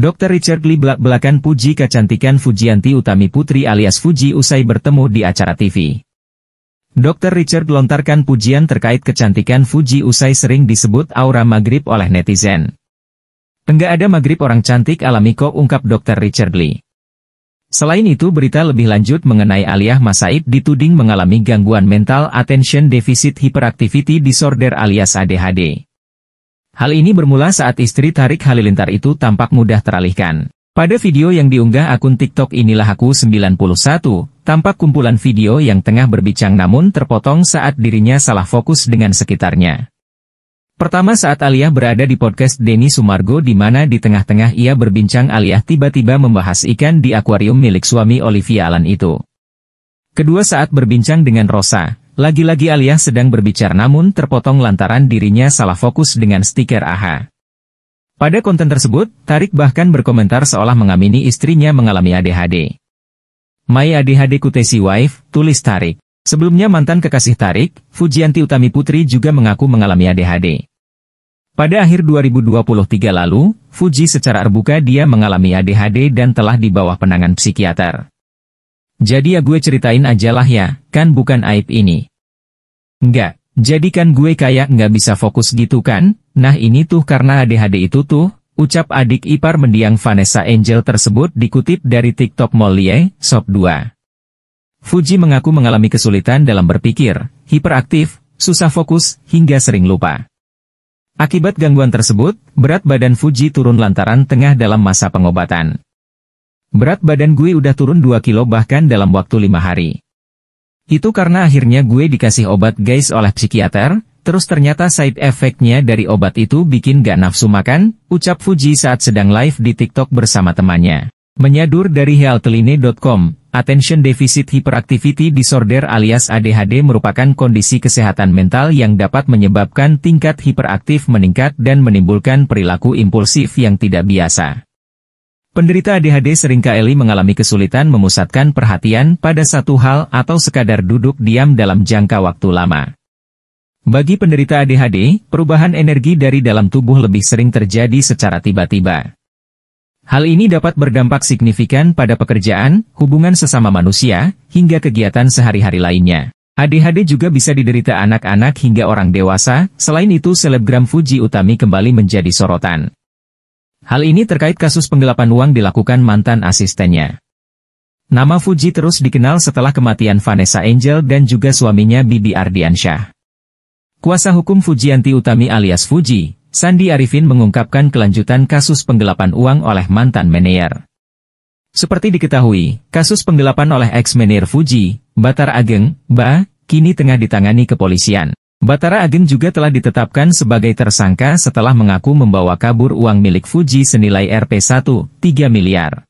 Dr. Richard Lee belak-belakan puji kecantikan Fujianti Utami Putri alias Fuji usai bertemu di acara TV. Dr. Richard lontarkan pujian terkait kecantikan Fuji usai sering disebut aura maghrib oleh netizen. Enggak ada maghrib orang cantik alami kok ungkap Dr. Richard Lee. Selain itu berita lebih lanjut mengenai Aliyah Masaid dituding mengalami gangguan mental attention deficit hyperactivity disorder alias ADHD. Hal ini bermula saat istri Tarik Halilintar itu tampak mudah teralihkan. Pada video yang diunggah akun TikTok inilah aku 91, tampak kumpulan video yang tengah berbincang namun terpotong saat dirinya salah fokus dengan sekitarnya. Pertama saat Alia berada di podcast Denny Sumargo di mana di tengah-tengah ia berbincang Alia tiba-tiba membahas ikan di akuarium milik suami Olivia Alan itu. Kedua saat berbincang dengan Rosa, lagi-lagi Aliyah sedang berbicara namun terpotong lantaran dirinya salah fokus dengan stiker AHA. Pada konten tersebut, Tarik bahkan berkomentar seolah mengamini istrinya mengalami ADHD. My ADHD Kutesi Wife, tulis Tarik. Sebelumnya mantan kekasih Tarik, Fujianti Utami Putri juga mengaku mengalami ADHD. Pada akhir 2023 lalu, Fuji secara terbuka dia mengalami ADHD dan telah di bawah penangan psikiater. Jadi ya gue ceritain aja lah ya, kan bukan aib ini. Nggak, jadikan gue kayak nggak bisa fokus gitu kan? Nah ini tuh karena ADHD itu tuh, ucap adik ipar mendiang Vanessa Angel tersebut dikutip dari TikTok Molie, Sop 2. Fuji mengaku mengalami kesulitan dalam berpikir, hiperaktif, susah fokus, hingga sering lupa. Akibat gangguan tersebut, berat badan Fuji turun lantaran tengah dalam masa pengobatan. Berat badan gue udah turun 2 kilo bahkan dalam waktu 5 hari. Itu karena akhirnya gue dikasih obat guys oleh psikiater, terus ternyata side effectnya dari obat itu bikin gak nafsu makan, ucap Fuji saat sedang live di TikTok bersama temannya. Menyadur dari healthline.com, Attention Deficit Hyperactivity Disorder alias ADHD merupakan kondisi kesehatan mental yang dapat menyebabkan tingkat hiperaktif meningkat dan menimbulkan perilaku impulsif yang tidak biasa. Penderita ADHD seringkali mengalami kesulitan memusatkan perhatian pada satu hal atau sekadar duduk diam dalam jangka waktu lama. Bagi penderita ADHD, perubahan energi dari dalam tubuh lebih sering terjadi secara tiba-tiba. Hal ini dapat berdampak signifikan pada pekerjaan, hubungan sesama manusia, hingga kegiatan sehari-hari lainnya. ADHD juga bisa diderita anak-anak hingga orang dewasa, selain itu selebgram Fuji Utami kembali menjadi sorotan. Hal ini terkait kasus penggelapan uang dilakukan mantan asistennya. Nama Fuji terus dikenal setelah kematian Vanessa Angel dan juga suaminya Bibi Ardiansyah. Kuasa hukum Fujianti Utami alias Fuji, Sandi Arifin mengungkapkan kelanjutan kasus penggelapan uang oleh mantan manajer. Seperti diketahui, kasus penggelapan oleh ex-manajer Fuji, Batar Ageng, Ba, kini tengah ditangani kepolisian. Batara Agen juga telah ditetapkan sebagai tersangka setelah mengaku membawa kabur uang milik Fuji senilai rp 1,3 miliar.